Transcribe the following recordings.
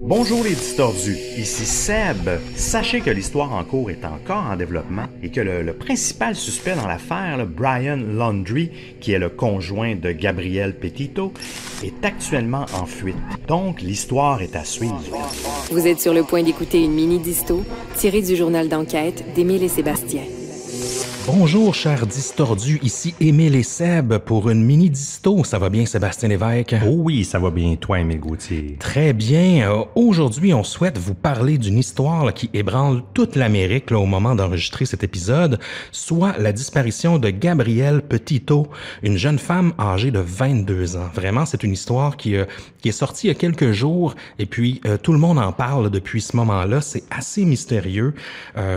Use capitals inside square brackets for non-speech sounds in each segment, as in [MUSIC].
Bonjour les distordus, ici Seb. Sachez que l'histoire en cours est encore en développement et que le, principal suspect dans l'affaire, Brian Landry, qui est le conjoint de Gabriel Petito, est actuellement en fuite. Donc l'histoire est à suivre. Vous êtes sur le point d'écouter une mini-disto tirée du journal d'enquête d'Émile et Sébastien. Bonjour, chers distordus. Ici Émile et Seb pour une mini disto. Ça va bien, Sébastien Lévesque? Oh oui, ça va bien, toi, Émile Gauthier. Très bien. Euh, aujourd'hui, on souhaite vous parler d'une histoire qui ébranle toute l'Amérique au moment d'enregistrer cet épisode, soit la disparition de Gabrielle Petito, une jeune femme âgée de 22 ans. Vraiment, c'est une histoire euh, qui, est sortie il y a quelques jours et puis euh, tout le monde en parle depuis ce moment-là. C'est assez mystérieux.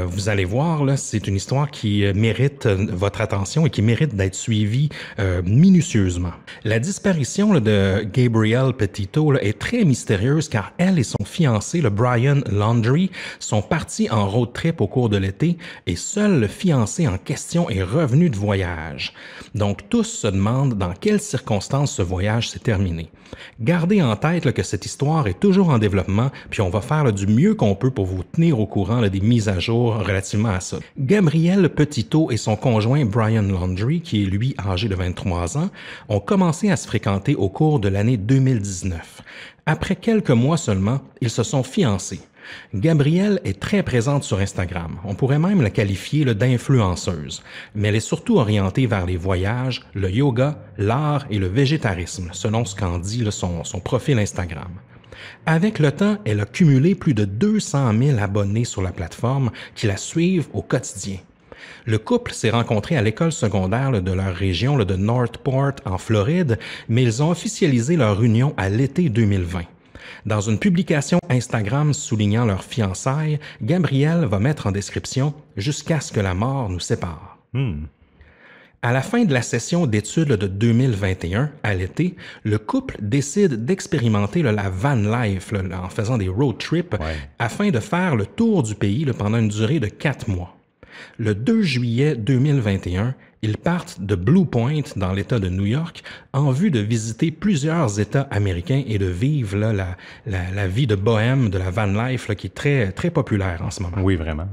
vous allez voir, c'est une histoire qui mérite euh, votre attention et qui mérite d'être suivi euh, minutieusement. La disparition de Gabrielle Petito est très mystérieuse car elle et son fiancé, le Brian Landry, sont partis en road trip au cours de l'été et seul le fiancé en question est revenu de voyage. Donc tous se demandent dans quelles circonstances ce voyage s'est terminé. Gardez en tête que cette histoire est toujours en développement, puis on va faire du mieux qu'on peut pour vous tenir au courant des mises à jour relativement à ça. Gabrielle Petitot et son conjoint Brian Landry, qui est lui âgé de 23 ans, ont commencé à se fréquenter au cours de l'année 2019. Après quelques mois seulement, ils se sont fiancés. Gabrielle est très présente sur Instagram. On pourrait même la qualifier d'influenceuse, mais elle est surtout orientée vers les voyages, le yoga, l'art et le végétarisme, selon ce qu'en dit son profil Instagram. Avec le temps, elle a cumulé plus de 200 000 abonnés sur la plateforme qui la suivent au quotidien. Le couple s'est rencontré à l'école secondaire de leur région, le de Northport, en Floride, mais ils ont officialisé leur union à l'été 2020. Dans une publication Instagram soulignant leur fiançailles, Gabrielle va mettre en description Jusqu'à ce que la mort nous sépare. Hmm. À la fin de la session d'études de 2021, à l'été, le couple décide d'expérimenter la van life en faisant des road trips afin de faire le tour du pays pendant une durée de quatre mois. Le 2 juillet 2021, ils partent de Blue Point, dans l'État de New York, en vue de visiter plusieurs États américains et de vivre la, vie de bohème, de la van life, qui est très, très populaire en ce moment. Oui, vraiment.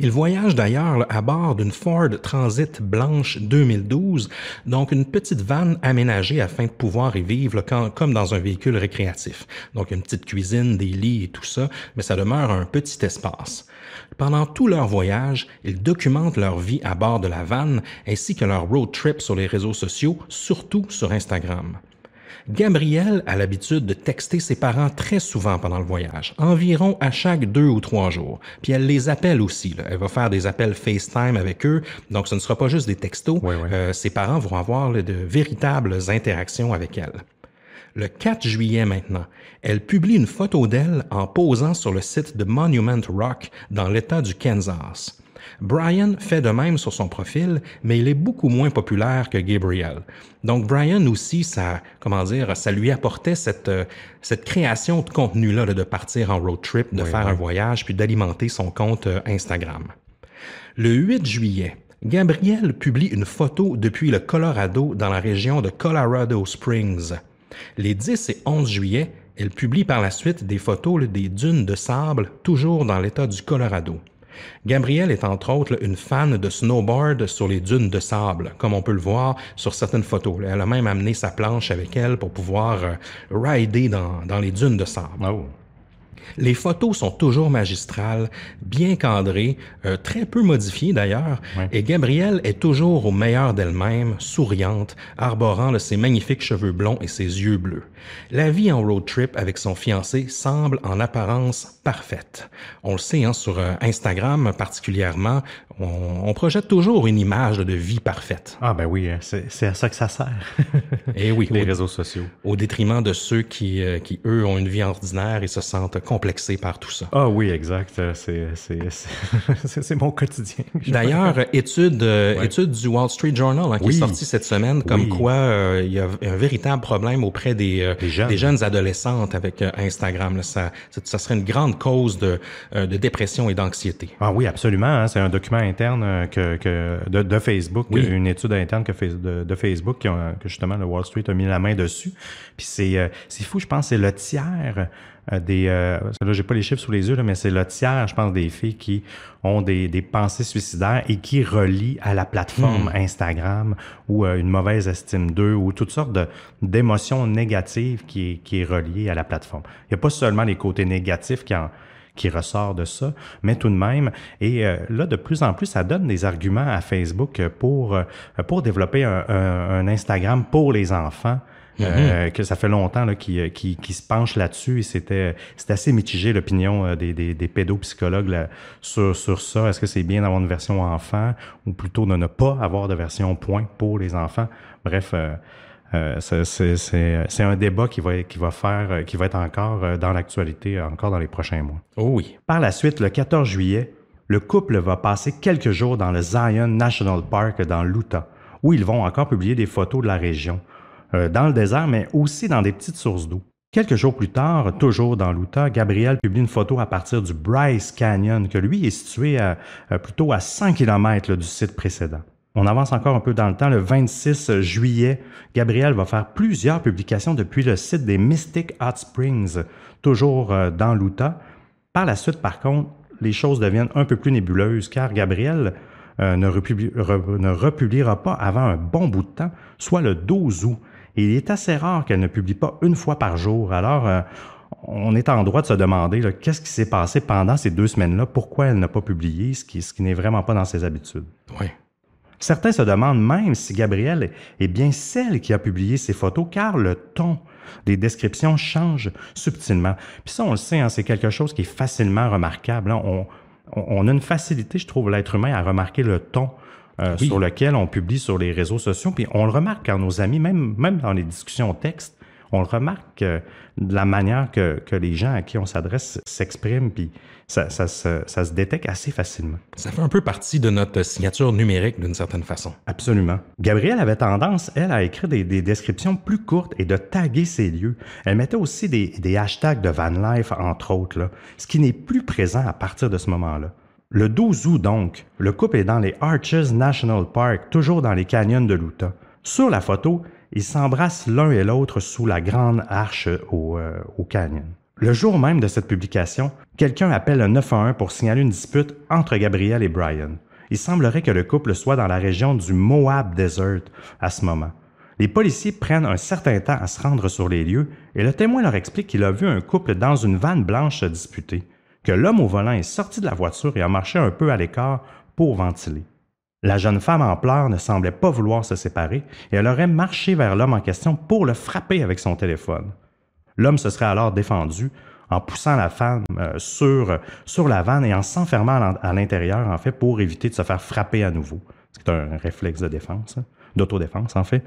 Ils voyagent d'ailleurs à bord d'une Ford Transit blanche 2012, donc une petite van aménagée afin de pouvoir y vivre comme dans un véhicule récréatif. Donc une petite cuisine, des lits et tout ça, mais ça demeure un petit espace. Pendant tout leur voyage, ils documentent leur vie à bord de la van ainsi que leur road trip sur les réseaux sociaux, surtout sur Instagram. Gabrielle a l'habitude de texter ses parents très souvent pendant le voyage, environ à chaque deux ou trois jours. Puis elle les appelle aussi. Là. Elle va faire des appels FaceTime avec eux. Donc ce ne sera pas juste des textos. Euh, ses parents vont avoir de véritables interactions avec elle le 4 juillet maintenant, elle publie une photo d'elle en posant sur le site de Monument Rock dans l'État du Kansas. Brian fait de même sur son profil, mais il est beaucoup moins populaire que Gabriel. Donc Brian aussi, ça, comment dire, ça lui apportait cette, euh, création de contenu-là, de partir en road trip, de faire un voyage, puis d'alimenter son compte euh, Instagram. Le 8 juillet, Gabriel publie une photo depuis le Colorado dans la région de Colorado Springs. Les 10 et 11 juillet, elle publie par la suite des photos des dunes de sable, toujours dans l'État du Colorado. Gabrielle est entre autres une fan de snowboard sur les dunes de sable, comme on peut le voir sur certaines photos. Elle a même amené sa planche avec elle pour pouvoir euh, rider dans, dans les dunes de sable. Oh. Les photos sont toujours magistrales, bien cadrées, euh, très peu modifiées d'ailleurs, et Gabrielle est toujours au meilleur d'elle-même, souriante, arborant de ses magnifiques cheveux blonds et ses yeux bleus. La vie en road trip avec son fiancé semble en apparence parfaite. On le sait, hein, sur euh, Instagram particulièrement, on, projette toujours une image de vie parfaite. Ah ben oui, hein, c'est à ça que ça sert. Et eh oui. [LAUGHS] Les réseaux sociaux. Au détriment de ceux euh, qui, eux, ont une vie ordinaire et se sentent complexé par tout ça. Ah oui, exact. Euh, [LAUGHS] c'est mon quotidien. [LAUGHS] D'ailleurs, étude, euh, étude du Wall Street Journal hein, qui est sortie cette semaine, comme quoi euh, il y a un véritable problème auprès des, des, jeunes. adolescentes avec Instagram. Là, ça, ça, serait une grande cause de, de dépression et d'anxiété. Ah oui, absolument. Hein. C'est un document interne que, que de, Facebook, une étude interne que de, Facebook qui ont, que justement le Wall Street a mis la main dessus. Puis c'est fou, je pense, c'est le tiers euh, des... Euh, là, j'ai pas les chiffres sous les yeux, là, mais c'est le tiers, je pense, des filles qui ont des, des pensées suicidaires et qui relient à la plateforme hmm. Instagram ou euh, une mauvaise estime d'eux ou toutes sortes d'émotions négatives qui est, qui est à la plateforme. Il n'y a pas seulement les côtés négatifs qui en qui ressort de ça, mais tout de même. Et euh, là, de plus en plus, ça donne des arguments à Facebook pour, pour développer un, un Instagram pour les enfants euh, mhm. que ça fait longtemps euh, qui, se penche là-dessus. et C'était assez mitigé l'opinion euh, des, des, pédopsychologues sur, ça. Est-ce que c'est bien d'avoir une version enfant ou plutôt de ne pas avoir de version point pour les enfants? Bref. c'est un débat qui va, faire, qui va être encore dans l'actualité, encore dans les prochains mois. Oh oui. Par la suite, le 14 juillet, le couple va passer quelques jours dans le Zion National Park dans l'Utah, où ils vont encore publier des photos de la région. Euh, dans le désert, mais aussi dans des petites sources d'eau. Quelques jours plus tard, toujours dans l'Utah, Gabriel publie une photo à partir du Bryce Canyon, que lui est situé à, euh, plutôt à 100 km du site précédent. On avance encore un peu dans le temps. Le 26 juillet, Gabriel va faire plusieurs publications depuis le site des Mystic Hot Springs, toujours euh, dans l'Utah. Par la suite, par contre, les choses deviennent un peu plus nébuleuses car Gabriel ne, ne republiera pas avant un bon bout de temps, soit le 12 août. Et il est assez rare qu'elle ne publie pas une fois par jour. Alors, euh, on est en droit de se demander qu'est-ce qui s'est passé pendant ces deux semaines-là, pourquoi elle n'a pas publié, ce qui, n'est vraiment pas dans ses habitudes. Oui. Certains se demandent même si Gabrielle est bien celle qui a publié ces photos, car le ton des descriptions change subtilement. Puis ça, on le sait, hein, c'est quelque chose qui est facilement remarquable. Hein. On, on, a une facilité, je trouve, l'être humain à remarquer le ton euh, sur lequel on publie sur les réseaux sociaux. Puis on le remarque quand nos amis, même, même dans les discussions texte, on le remarque euh, de la manière que, les gens à qui on s'adresse s'expriment, puis ça, se détecte assez facilement. Ça fait un peu partie de notre signature numérique d'une certaine façon. Absolument. Gabrielle avait tendance, elle, à écrire des, descriptions plus courtes et de taguer ses lieux. Elle mettait aussi des, hashtags de van life, entre autres, ce qui n'est plus présent à partir de ce moment-là. Le 12 août donc, le couple est dans les Arches National Park, toujours dans les canyons de l'Utah. Sur la photo, ils s'embrassent l'un et l'autre sous la grande arche au, euh, au canyon. Le jour même de cette publication, quelqu'un appelle le 911 pour signaler une dispute entre Gabriel et Brian. Il semblerait que le couple soit dans la région du Moab Desert à ce moment. Les policiers prennent un certain temps à se rendre sur les lieux et le témoin leur explique qu'il a vu un couple dans une vanne blanche se disputer que l'homme au volant est sorti de la voiture et a marché un peu à l'écart pour ventiler. La jeune femme en pleurs ne semblait pas vouloir se séparer et elle aurait marché vers l'homme en question pour le frapper avec son téléphone. L'homme se serait alors défendu en poussant la femme euh, sur, la vanne et en s'enfermant à l'intérieur, en fait, pour éviter de se faire frapper à nouveau. C'est un réflexe de défense, hein, d'autodéfense, en fait.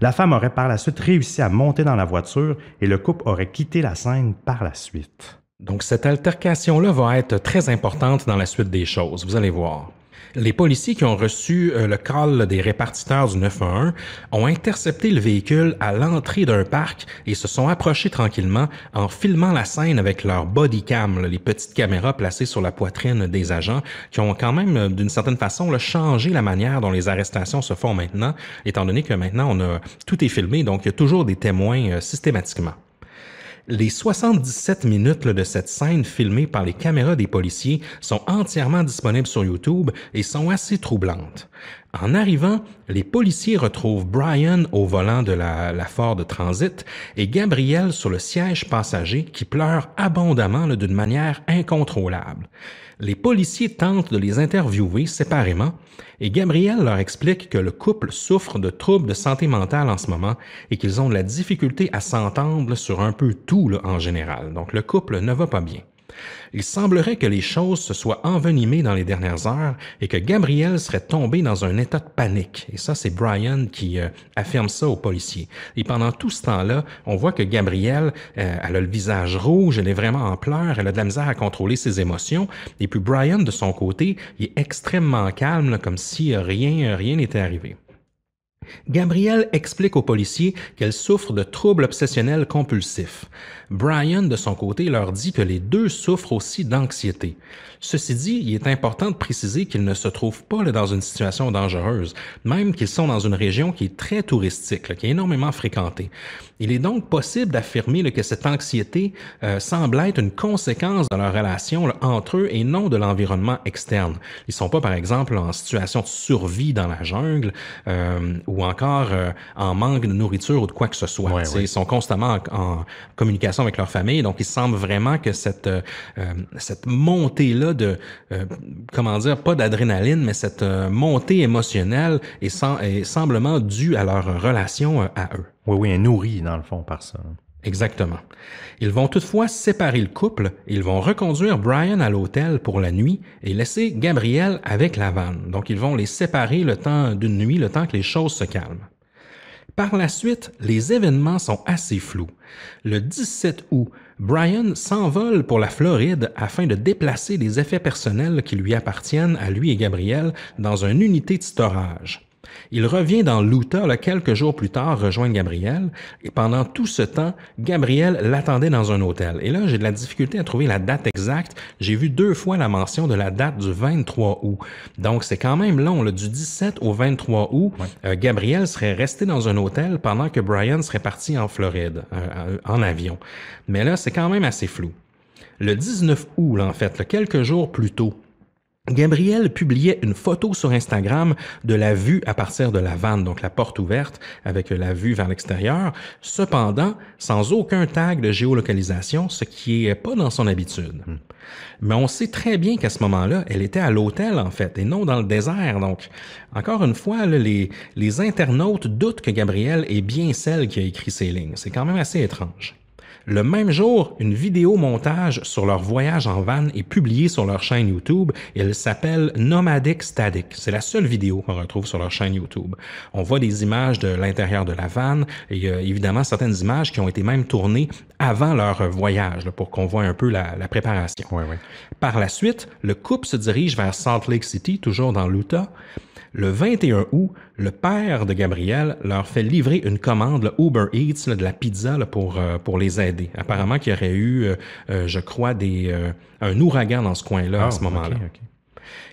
La femme aurait par la suite réussi à monter dans la voiture et le couple aurait quitté la scène par la suite. Donc cette altercation-là va être très importante dans la suite des choses, vous allez voir. Les policiers qui ont reçu euh, le call des répartiteurs du 911 ont intercepté le véhicule à l'entrée d'un parc et se sont approchés tranquillement en filmant la scène avec leur cam, les petites caméras placées sur la poitrine des agents qui ont quand même euh, d'une certaine façon changé la manière dont les arrestations se font maintenant, étant donné que maintenant on a tout est filmé, donc il y a toujours des témoins euh, systématiquement. Les 77 minutes de cette scène filmée par les caméras des policiers sont entièrement disponibles sur YouTube et sont assez troublantes. En arrivant, les policiers retrouvent Brian au volant de la, la Ford Transit et Gabriel sur le siège passager qui pleure abondamment d'une manière incontrôlable. Les policiers tentent de les interviewer séparément et Gabriel leur explique que le couple souffre de troubles de santé mentale en ce moment et qu'ils ont de la difficulté à s'entendre sur un peu tout en général. Donc le couple ne va pas bien. Il semblerait que les choses se soient envenimées dans les dernières heures et que Gabriel serait tombé dans un état de panique. Et ça, c'est Brian qui euh, affirme ça aux policiers. Et pendant tout ce temps-là, on voit que Gabrielle, euh, elle a le visage rouge, elle est vraiment en pleurs, elle a de la misère à contrôler ses émotions. Et puis Brian, de son côté, il est extrêmement calme, comme si rien, euh, rien n'était arrivé. Gabrielle explique aux policiers qu'elle souffre de troubles obsessionnels compulsifs. Brian, de son côté, leur dit que les deux souffrent aussi d'anxiété. Ceci dit, il est important de préciser qu'ils ne se trouvent pas dans une situation dangereuse, même qu'ils sont dans une région qui est très touristique, qui est énormément fréquentée. Il est donc possible d'affirmer que cette anxiété euh, semble être une conséquence de leur relation entre eux et non de l'environnement externe. Ils sont pas, par exemple, en situation de survie dans la jungle euh, ou encore euh, en manque de nourriture ou de quoi que ce soit. Ils sont constamment en communication avec leur famille. Donc, il semble vraiment que cette, euh, euh, cette montée-là de, euh, comment dire, pas d'adrénaline, mais cette montée émotionnelle est, sans, semblement due à leur relation à eux. Oui, oui, nourri dans le fond par ça. Exactement. Ils vont toutefois séparer le couple, ils vont reconduire Brian à l'hôtel pour la nuit et laisser Gabriel avec la vanne. Donc ils vont les séparer le temps d'une nuit, le temps que les choses se calment. Par la suite, les événements sont assez flous. Le 17 août, Brian s'envole pour la Floride afin de déplacer les effets personnels qui lui appartiennent à lui et Gabriel dans une unité de storage. Il revient dans l'Utah là, quelques jours plus tard rejoindre Gabriel et pendant tout ce temps, Gabriel l'attendait dans un hôtel. Et là, j'ai de la difficulté à trouver la date exacte. J'ai vu deux fois la mention de la date du 23 août. Donc, c'est quand même long. Là, du 17 au 23 août, euh, Gabriel serait resté dans un hôtel pendant que Brian serait parti en Floride euh, euh, en avion. Mais là, c'est quand même assez flou. Le 19 août, en fait, là, quelques jours plus tôt, Gabriel publiait une photo sur Instagram de la vue à partir de la vanne, donc la porte ouverte avec la vue vers l'extérieur, cependant sans aucun tag de géolocalisation, ce qui est pas dans son habitude. Hmm. Mais on sait très bien qu'à ce moment-là, elle était à l'hôtel en fait et non dans le désert. Donc, encore une fois, les, les internautes doutent que Gabriel est bien celle qui a écrit ces lignes. C'est quand même assez étrange. Le même jour, une vidéo montage sur leur voyage en van est publiée sur leur chaîne YouTube. Elle s'appelle Nomadic Static. C'est la seule vidéo qu'on retrouve sur leur chaîne YouTube. On voit des images de l'intérieur de la van et il y a évidemment certaines images qui ont été même tournées avant leur voyage pour qu'on voit un peu la, préparation. Par la suite, le couple se dirige vers Salt Lake City, toujours dans l'Utah. Le 21 août, le père de Gabriel leur fait livrer une commande, le Uber Eats, de la pizza pour, euh, pour les aider. Apparemment qu'il y aurait eu, euh, euh, je crois, des, un ouragan dans ce coin-là à ah, ce moment-là.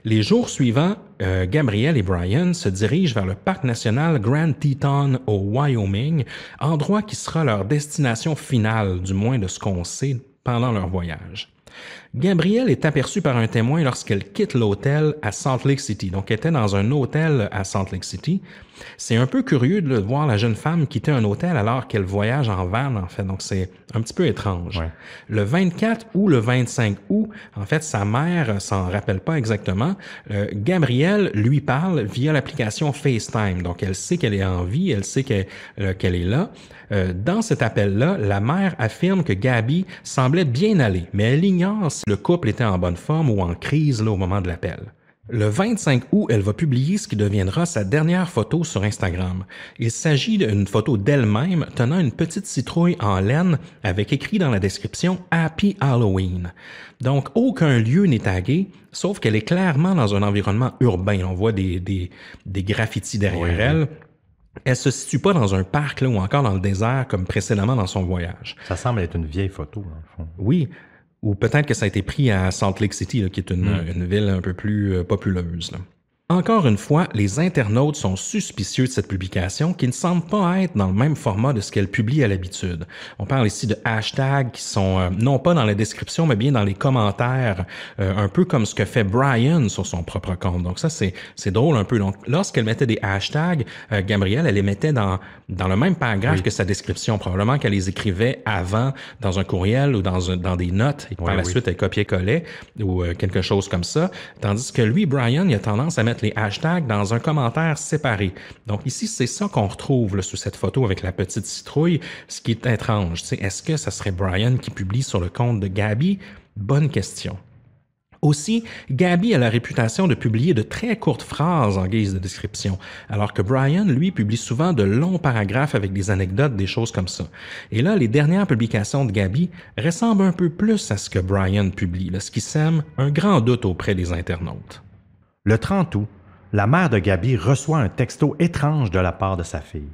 Les jours suivants, Gabriel et Brian se dirigent vers le parc national Grand Teton au Wyoming, endroit qui sera leur destination finale, du moins de ce qu'on sait pendant leur voyage. Gabrielle est aperçue par un témoin lorsqu'elle quitte l'hôtel à Salt Lake City. Donc, elle était dans un hôtel à Salt Lake City. C'est un peu curieux de voir la jeune femme quitter un hôtel alors qu'elle voyage en van, en fait. Donc, c'est un petit peu étrange. Le 24 ou le 25 août, en fait, sa mère s'en rappelle pas exactement. Euh, Gabrielle lui parle via l'application FaceTime. Donc, elle sait qu'elle est en vie, elle sait euh, qu'elle est là. Euh, dans cet appel-là, la mère affirme que Gabi semblait bien aller, mais elle ignore le couple était en bonne forme ou en crise là, au moment de l'appel. Le 25 août, elle va publier ce qui deviendra sa dernière photo sur Instagram. Il s'agit d'une photo d'elle-même tenant une petite citrouille en laine avec écrit dans la description Happy Halloween. Donc aucun lieu n'est tagué, sauf qu'elle est clairement dans un environnement urbain. On voit des, graffitis derrière elle. elle. Elle se situe pas dans un parc là, ou encore dans le désert comme précédemment dans son voyage. Ça semble être une vieille photo, Oui, ou peut-être que ça a été pris à Salt Lake City, qui est une, hmm. une, ville un peu plus euh, populeuse. Là. Encore une fois, les internautes sont suspicieux de cette publication qui ne semble pas être dans le même format de ce qu'elle publie à l'habitude. On parle ici de hashtags qui sont euh, non pas dans la description mais bien dans les commentaires, euh, un peu comme ce que fait Brian sur son propre compte. Donc ça c'est c'est drôle un peu. Donc lorsqu'elle mettait des hashtags, euh, Gabrielle elle les mettait dans dans le même paragraphe que sa description. Probablement qu'elle les écrivait avant dans un courriel ou dans dans des notes et par la suite elle copiait collait ou quelque chose comme ça. Tandis que lui Brian il a tendance à mettre les hashtags dans un commentaire séparé. Donc ici, c'est ça qu'on retrouve sous cette photo avec la petite citrouille, ce qui est étrange. Est-ce que ça serait Brian qui publie sur le compte de Gabby? Bonne question. Aussi, Gabi a la réputation de publier de très courtes phrases en guise de description, alors que Brian, lui, publie souvent de longs paragraphes avec des anecdotes, des choses comme ça. Et là, les dernières publications de Gabi ressemblent un peu plus à ce que Brian publie, ce qui sème un grand doute auprès des internautes. Le 30 août, la mère de Gabi reçoit un texto étrange de la part de sa fille.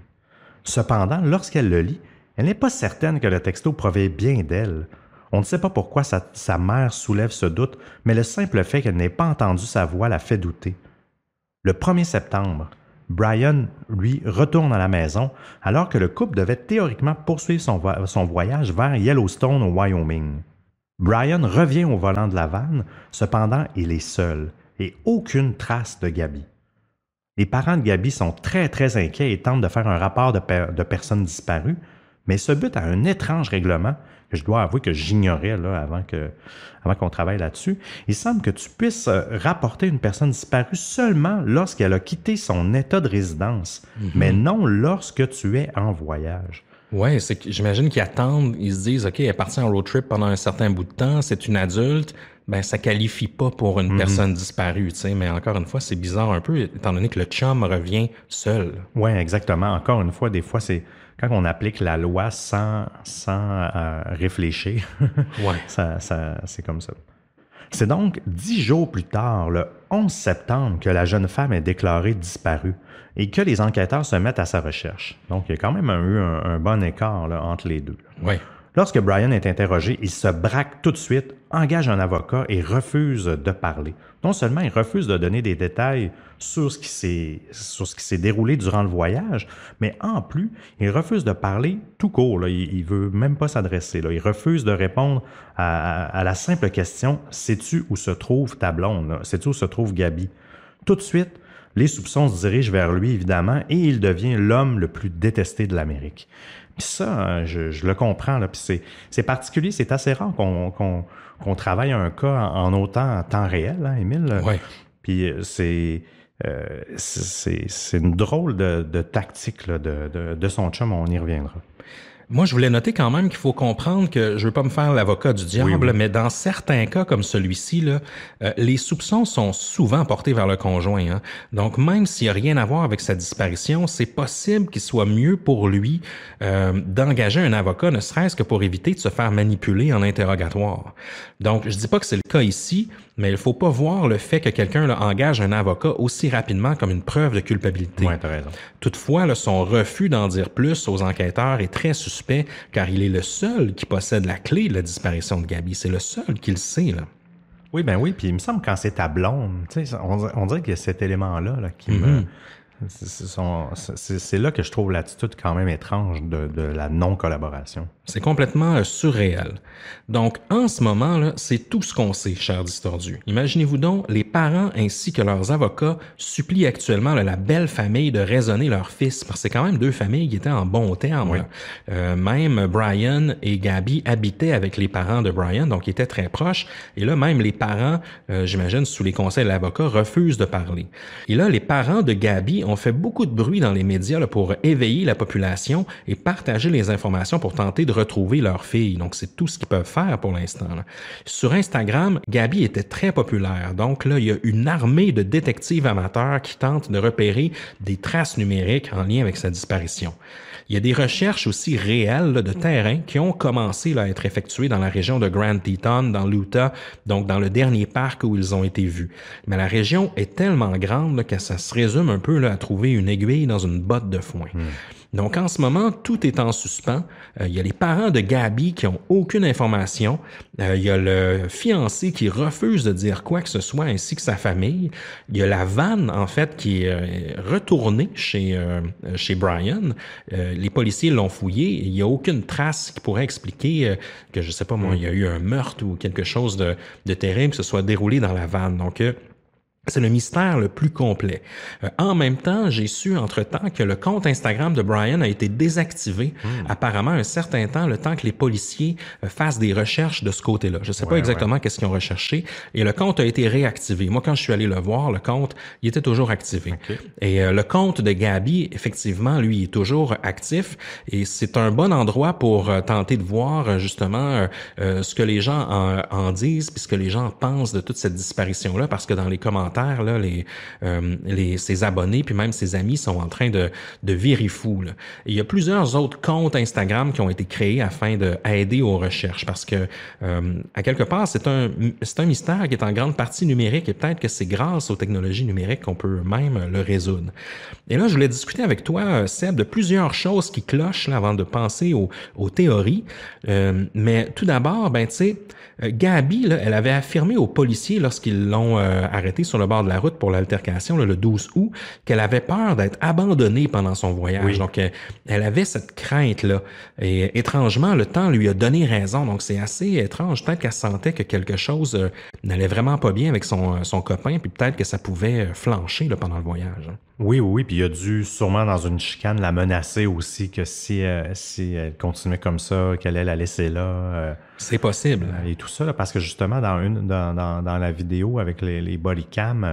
Cependant, lorsqu'elle le lit, elle n'est pas certaine que le texto provient bien d'elle. On ne sait pas pourquoi sa, mère soulève ce doute, mais le simple fait qu'elle n'ait pas entendu sa voix la fait douter. Le 1er septembre, Brian, lui, retourne à la maison alors que le couple devait théoriquement poursuivre son voyage vers Yellowstone au Wyoming. Brian revient au volant de la vanne, cependant il est seul et aucune trace de Gabi. Les parents de Gabi sont très très inquiets et tentent de faire un rapport de, personnes disparues, mais ce but a un étrange règlement que je dois avouer que j'ignorais avant, avant qu'on travaille là-dessus. Il semble que tu puisses euh, rapporter une personne disparue seulement lorsqu'elle a quitté son état de résidence, mhm. mais non lorsque tu es en voyage. Oui, c'est j'imagine qu'ils attendent, ils se disent, OK, elle est partie en road trip pendant un certain bout de temps, c'est une adulte, ben ça qualifie pas pour une mhm. personne disparue, Mais encore une fois, c'est bizarre un peu, étant donné que le chum revient seul. Oui, exactement. Encore une fois, des fois, c'est quand on applique la loi sans, euh, réfléchir, [LAUGHS] c'est comme ça. C'est donc dix jours plus tard, le 11 septembre, que la jeune femme est déclarée disparue et que les enquêteurs se mettent à sa recherche. Donc, il y a quand même eu un, bon écart entre les deux. Oui. Lorsque Brian est interrogé, il se braque tout de suite, engage un avocat et refuse de parler. Non seulement il refuse de donner des détails sur ce qui s'est, ce qui s'est déroulé durant le voyage, mais en plus, il refuse de parler tout court. Il, ne veut même pas s'adresser. Il refuse de répondre à, la simple question Sais-tu où se trouve ta blonde Sais-tu où se trouve Gabi Tout de suite, les soupçons se dirigent vers lui, évidemment, et il devient l'homme le plus détesté de l'Amérique. Puis ça, hein, je, le comprends, là, puis c'est particulier, c'est assez rare qu'on travaille un cas en, autant en temps réel, hein, Émile? Oui. Puis euh, euh, c'est... une drôle de, tactique de, de son chum, on y reviendra. Moi, je voulais noter quand même qu'il faut comprendre que je veux pas me faire l'avocat du diable, mais dans certains cas comme celui-ci, là, euh, les soupçons sont souvent portés vers le conjoint. Hein. Donc, même s'il n'y a rien à voir avec sa disparition, c'est possible qu'il soit mieux pour lui euh, d'engager un avocat, ne serait-ce que pour éviter de se faire manipuler en interrogatoire. Donc, je dis pas que c'est le cas ici, mais il ne faut pas voir le fait que quelqu'un engage un avocat aussi rapidement comme une preuve de culpabilité. Ouais, raison. Toutefois, son refus d'en dire plus aux enquêteurs est très suspect car il est le seul qui possède la clé de la disparition de Gabi. C'est le seul qui le sait. Là. Oui, ben oui. Puis il me semble quand c'est ta blonde, on, on, dirait qu'il y a cet élément-là qui me. Mm-hmm. C'est là que je trouve l'attitude quand même étrange de la non-collaboration. C'est complètement euh, surréel. Donc, en ce moment, c'est tout ce qu'on sait, cher Distordu. Imaginez-vous donc, les parents ainsi que leurs avocats supplient actuellement la belle famille de raisonner leur fils, parce que c'est quand même deux familles qui étaient en bon terme. Euh, même Brian et Gabby habitaient avec les parents de Brian, donc ils étaient très proches. Et là, même les parents, euh, j'imagine, sous les conseils de l'avocat, refusent de parler. Et là, les parents de Gabby ont fait beaucoup de bruit dans les médias pour éveiller la population et partager les informations pour tenter de retrouver leur fille. Donc, c'est tout ce qu'ils peuvent faire pour l'instant. Sur Instagram, Gabi était très populaire. Donc, là, il y a une armée de détectives amateurs qui tentent de repérer des traces numériques en lien avec sa disparition. Il y a des recherches aussi réelles de terrain qui ont commencé à être effectuées dans la région de Grand Teton, dans l'Utah, donc dans le dernier parc où ils ont été vus. Mais la région est tellement grande que ça se résume un peu à trouver une aiguille dans une botte de foin. Hmm. Donc en ce moment, tout est en suspens. Euh, il y a les parents de Gabi qui n'ont aucune information. Euh, il y a le fiancé qui refuse de dire quoi que ce soit ainsi que sa famille. Il y a la vanne en fait qui est euh, retournée chez, chez Brian. les policiers l'ont fouillé. Il n'y a aucune trace qui pourrait expliquer que, je sais pas moi, il y a eu un meurtre ou quelque chose de, de terrible qui se soit déroulé dans la vanne. Donc c'est le mystère le plus complet. Euh, en même temps, j'ai su entre-temps que le compte Instagram de Brian a été désactivé hmm. apparemment un certain temps, le temps que les policiers euh, fassent des recherches de ce côté-là. Je ne sais pas exactement qu'est-ce qu'ils ont recherché. Et le compte a été réactivé. Moi, quand je suis allé le voir, le compte, il était toujours activé. Et euh, le compte de Gabi, effectivement, lui, est toujours actif. Et c'est un bon endroit pour tenter de voir justement ce que les gens en, en disent, puis ce que les gens pensent de toute cette disparition-là, parce que dans les commentaires, là, euh, les, ses abonnés, puis même ses amis sont en train de, de virer fou. Il y a plusieurs autres comptes Instagram qui ont été créés afin d'aider aux recherches parce que, euh, à quelque part, c'est un, un mystère qui est en grande partie numérique et peut-être que c'est grâce aux technologies numériques qu'on peut même le résoudre. Et là, je voulais discuter avec toi, Seb, de plusieurs choses qui clochent avant de penser aux, théories. Euh, mais tout d'abord, ben, tu sais, euh, Gabi, elle avait affirmé aux policiers lorsqu'ils l'ont euh, arrêtée sur le bord de la route pour l'altercation le 12 août qu'elle avait peur d'être abandonnée pendant son voyage. Donc, euh, elle avait cette crainte-là. Et étrangement, le temps lui a donné raison. Donc, c'est assez étrange. Peut-être qu'elle sentait que quelque chose n'allait vraiment pas bien avec son, copain, puis peut-être que ça pouvait flancher pendant le voyage. Hein. Oui, oui, puis il a dû sûrement dans une chicane la menacer aussi que si, si elle continuait comme ça, qu'elle allait la laisser là. C'est possible. Et tout ça, parce que justement, dans, une, dans, dans, dans la vidéo avec les, les cam,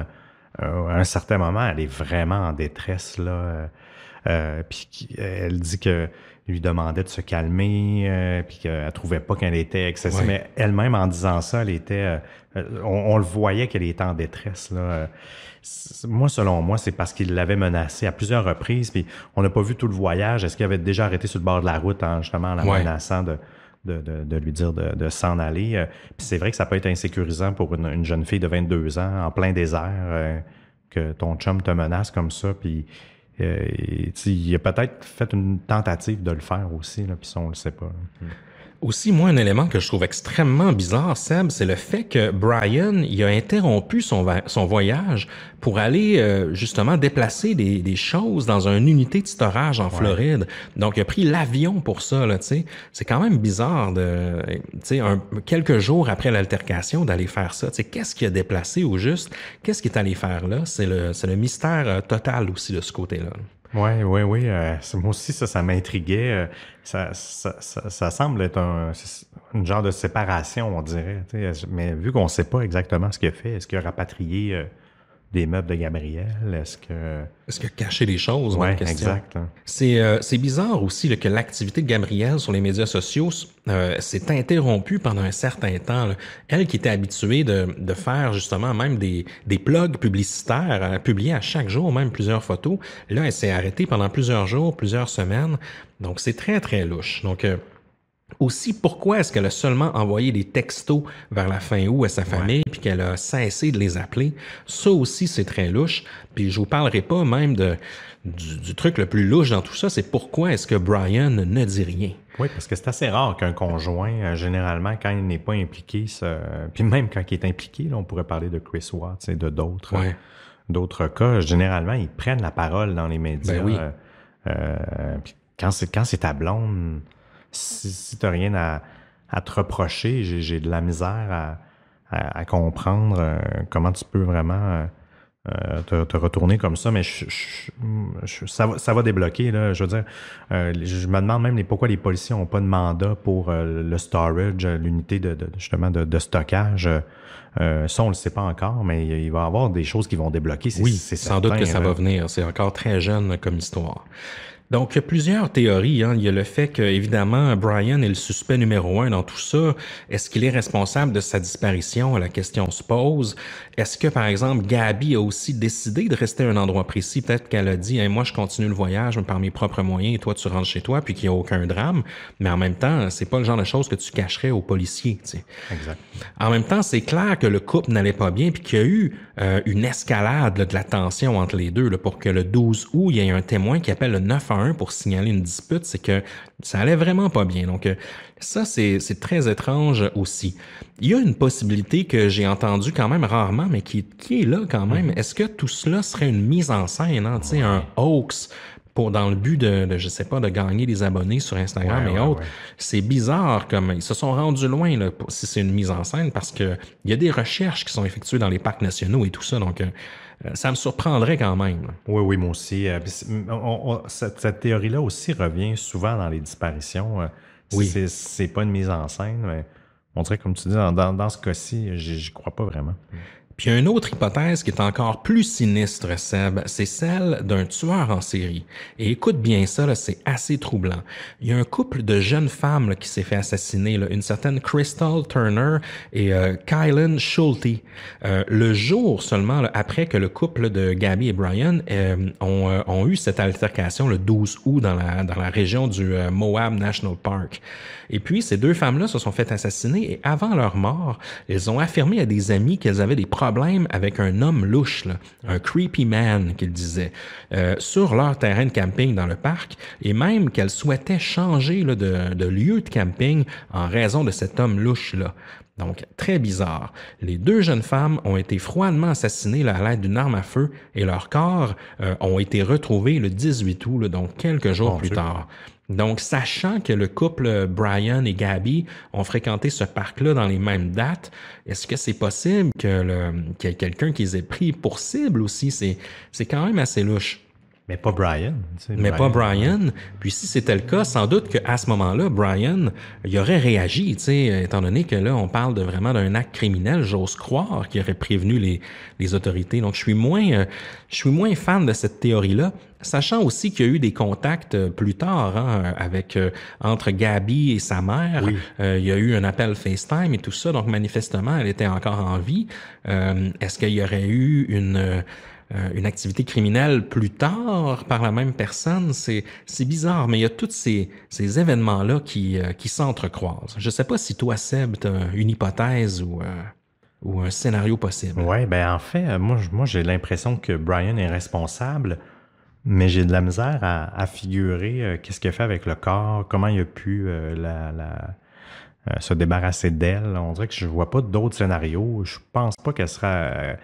euh, à un certain moment, elle est vraiment en détresse. Là, euh, euh, puis elle dit que lui demandait de se calmer, puis qu'elle trouvait pas qu'elle était excessive. Mais elle-même, en disant ça, elle était. On, le voyait qu'elle était en détresse. Là. Moi, selon moi, c'est parce qu'il l'avait menacée à plusieurs reprises. Puis on n'a pas vu tout le voyage. Est-ce qu'il avait déjà arrêté sur le bord de la route, en, hein, justement, en la menaçant de de, de, lui dire de, s'en aller. Euh, puis c'est vrai que ça peut être insécurisant pour une, jeune fille de 22 ans en plein désert euh, que ton chum te menace comme ça. Puis euh, il a peut-être fait une tentative de le faire aussi, là, puis ça, on le sait pas. Hmm. Aussi, moi, un élément que je trouve extrêmement bizarre, Seb, c'est le fait que Brian il a interrompu son, voyage pour aller euh, justement déplacer des, des, choses dans une unité de storage en Floride. Donc, il a pris l'avion pour ça, là, tu sais. C'est quand même bizarre de, tu sais, quelques jours après l'altercation d'aller faire ça. Tu sais, qu'est-ce qu'il a déplacé au juste? Qu'est-ce qu'il est allé faire là? C'est le, le mystère euh, total aussi de ce côté-là. Oui, oui, oui. Euh, moi aussi, ça, ça m'intriguait. Euh, ça, ça, ça, semble être un genre de séparation, on dirait. Mais vu qu'on ne sait pas exactement ce qu'il a fait, est-ce qu'il a rapatrié euh, des meubles de Gabriel? Est-ce que... Est-ce que cacher des choses? Oui, exact. Hein. Euh, c'est, bizarre aussi que l'activité de Gabrielle sur les médias sociaux euh, s'est interrompue pendant un certain temps. Elle qui était habituée de, de faire justement même des, des plugs publicitaires, à euh, publier à chaque jour même plusieurs photos, là, elle s'est arrêtée pendant plusieurs jours, plusieurs semaines. Donc, c'est très, très louche. Donc, aussi, pourquoi est-ce qu'elle a seulement envoyé des textos vers la fin août à sa famille puis qu'elle a cessé de les appeler? Ça aussi, c'est très louche. Puis je vous parlerai pas même de, du, truc le plus louche dans tout ça, c'est pourquoi est-ce que Brian ne dit rien? Oui, parce que c'est assez rare qu'un conjoint, euh, généralement, quand il n'est pas impliqué, puis même quand il est impliqué, on pourrait parler de Chris Watts et de d'autres d'autres cas, généralement, ils prennent la parole dans les médias. Ben oui. Euh, euh, quand c'est ta blonde si, tu rien à, te reprocher, j'ai de la misère à, comprendre euh, comment tu peux vraiment euh, euh, te, retourner comme ça. Mais ça, va, débloquer. je veux dire, je me demande même pourquoi les policiers n'ont pas de mandat pour le storage, l'unité de, justement de, stockage. ça, on ne le sait pas encore, mais il va y avoir des choses qui vont débloquer. Oui, c'est sans doute que ça va venir. C'est encore très jeune comme histoire. Donc, il y a plusieurs théories. Hein. Il y a le fait que, évidemment, Brian est le suspect numéro un dans tout ça. Est-ce qu'il est responsable de sa disparition? La question se pose. Est-ce que, par exemple, Gabi a aussi décidé de rester à un endroit précis? Peut-être qu'elle a dit, moi, je continue le voyage par mes propres moyens et toi, tu rentres chez toi, puis qu'il n'y a aucun drame. Mais en même temps, c'est pas le genre de choses que tu cacherais aux policiers. Exact. En même temps, c'est clair que le couple n'allait pas bien, puis qu'il y a eu euh, une escalade de la tension entre les deux pour que le 12 août, il y ait un témoin qui appelle le 9 à 1 pour signaler une dispute, c'est que ça allait vraiment pas bien. Donc euh, ça, c'est très étrange aussi. Il y a une possibilité que j'ai entendue quand même rarement, mais qui, qui est là quand même. Mhm. Est-ce que tout cela serait une mise en scène, hein, un hoax dans le but de, je sais pas de gagner des abonnés sur Instagram et autres. C'est bizarre comme ils se sont rendus loin si c'est une mise en scène parce que il y a des recherches qui sont effectuées dans les parcs nationaux et tout ça donc euh, euh, ça me surprendrait quand même. Oui, oui, moi aussi. Euh, cette, théorie-là aussi revient souvent dans les disparitions. oui. C'est, pas une mise en scène, mais on dirait, comme tu dis, dans, ce cas-ci, j'y crois pas vraiment. Mm. Puis une autre hypothèse qui est encore plus sinistre, Seb, c'est celle d'un tueur en série. Et écoute bien ça, c'est assez troublant. Il y a un couple de jeunes femmes qui s'est fait assassiner, une certaine Crystal Turner et euh, Kylan Schulte. Euh, le jour seulement après que le couple de Gabby et Brian euh, ont, eu cette altercation le 12 août dans la, dans la région du Moab National Park. Et puis ces deux femmes-là se sont fait assassiner et avant leur mort, elles ont affirmé à des amis qu'elles avaient des problèmes avec un homme louche, un creepy man qu'il disait, euh, sur leur terrain de camping dans le parc, et même qu'elle souhaitait changer de, lieu de camping en raison de cet homme louche-là. Donc, très bizarre. Les deux jeunes femmes ont été froidement assassinées là, à l'aide d'une arme à feu et leurs corps euh, ont été retrouvés le 18 août, donc quelques jours plus tard. Donc, sachant que le couple euh, Brian et Gabby ont fréquenté ce parc-là dans les mêmes dates, est-ce que c'est possible que qu'il y ait quelqu'un qui les ait pris pour cible aussi? C'est quand même assez louche. Mais pas Brian. Mais pas Brian. Puis si c'était le cas, sans doute qu'à ce moment-là, Brian, il aurait réagi, étant donné que là, on parle de vraiment d'un acte criminel, j'ose croire, qui aurait prévenu les, les, autorités. Donc, je suis moins, euh, je suis moins fan de cette théorie-là. Sachant aussi qu'il y a eu des contacts euh, plus tard hein, avec euh, entre Gabi et sa mère, il y a eu un appel FaceTime et tout ça, donc manifestement elle était encore en vie. Est-ce qu'il y aurait eu une euh, une activité criminelle plus tard par la même personne. C'est bizarre, mais il y a tous ces, événements-là euh, qui, s'entrecroisent. Je ne sais pas si toi, Seb, tu as une hypothèse ou euh, ou un scénario possible. Oui, ben en fait, moi, moi j'ai l'impression que Brian est responsable, mais j'ai de la misère à, figurer qu'est-ce qu'il a fait avec le corps, comment il a pu la, se débarrasser d'elle. On dirait que je vois pas d'autres scénarios. Je pense pas qu'elle sera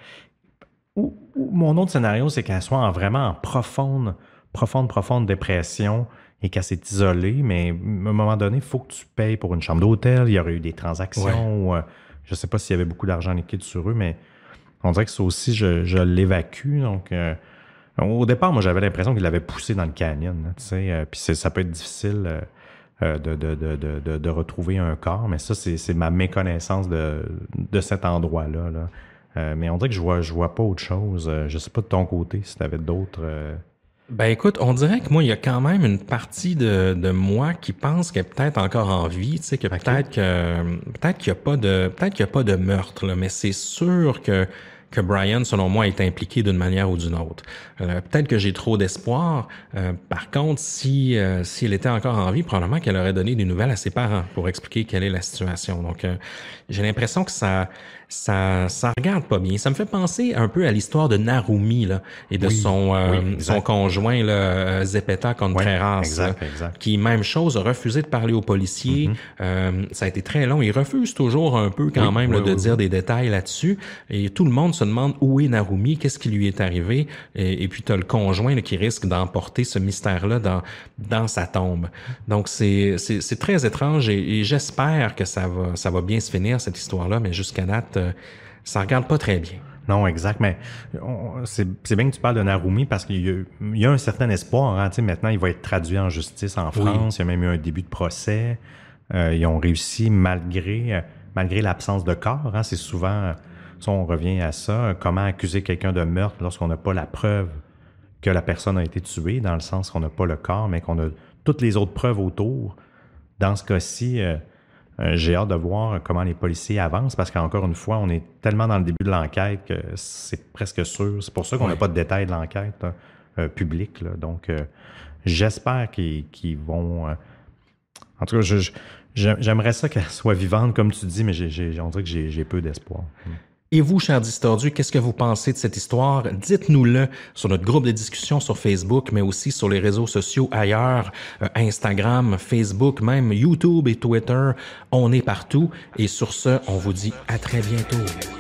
mon autre scénario, c'est qu'elle soit en vraiment en profonde, profonde, profonde dépression et qu'elle s'est isolée, mais à un moment donné, il faut que tu payes pour une chambre d'hôtel, il y aurait eu des transactions, euh, je ne sais pas s'il y avait beaucoup d'argent liquide sur eux, mais on dirait que ça aussi, je, l'évacue. Donc, euh, au départ, moi, j'avais l'impression qu'il l'avait poussé dans le canyon, tu sais, euh, puis ça peut être difficile. De, retrouver un corps, mais ça, c'est ma méconnaissance de, cet endroit-là. là euh, mais on dirait que je vois, je vois pas autre chose. Euh, je sais pas de ton côté si tu avais d'autres. Euh, ben écoute, on dirait que moi, il y a quand même une partie de, moi qui pense qu'elle est peut-être encore en vie, que peut-être que peut-être qu'il n'y a pas de peut-être qu'il a pas de meurtre, mais c'est sûr que que Brian, selon moi, est impliqué d'une manière ou d'une autre. Euh, peut-être que j'ai trop d'espoir. Euh, par contre, si, euh, était encore en vie, probablement qu'elle aurait donné des nouvelles à ses parents pour expliquer quelle est la situation. Donc, euh, j'ai l'impression que ça, ça, ça regarde pas bien. Ça me fait penser un peu à l'histoire de Narumi là, et de son, son conjoint là, Zepeta Contreras, qui, même chose, a refusé de parler aux policiers. Mm-hmm. ça a été très long. Il refuse toujours un peu quand même de dire des détails là-dessus. Et tout le monde se demande où est Narumi, qu'est-ce qui lui est arrivé, et, puis tu as le conjoint qui risque d'emporter ce mystère-là dans, dans sa tombe. Donc c'est, très étrange et, j'espère que ça va, ça va bien se finir, cette histoire-là, mais jusqu'à date, ça euh, ça regarde pas très bien. Non, exact. Mais c'est bien que tu parles de Narumi parce qu'il y, a un certain espoir. Hein, maintenant, il va être traduit en justice en France. Il y a même eu un début de procès. Euh, ils ont réussi malgré, malgré l'absence de corps. Hein. c'est souvent on revient à ça. Comment accuser quelqu'un de meurtre lorsqu'on n'a pas la preuve que la personne a été tuée, dans le sens qu'on n'a pas le corps, mais qu'on a toutes les autres preuves autour. Dans ce cas-ci, euh, euh, j'ai hâte de voir comment les policiers avancent parce qu'encore une fois, on est tellement dans le début de l'enquête que c'est presque sûr. C'est pour ça qu'on n'a pas de détails de l'enquête hein, euh, publique. Donc, j'espère qu'ils vont. en tout cas, j'aimerais ça qu'elle soit vivante, comme tu dis, mais on dirait que j'ai peu d'espoir. Et vous, chers distordus, qu'est-ce que vous pensez de cette histoire? Dites-nous-le sur notre groupe de discussion sur Facebook, mais aussi sur les réseaux sociaux ailleurs, euh, Instagram, Facebook, même YouTube et Twitter. On est partout. Et sur ce, on vous dit à très bientôt.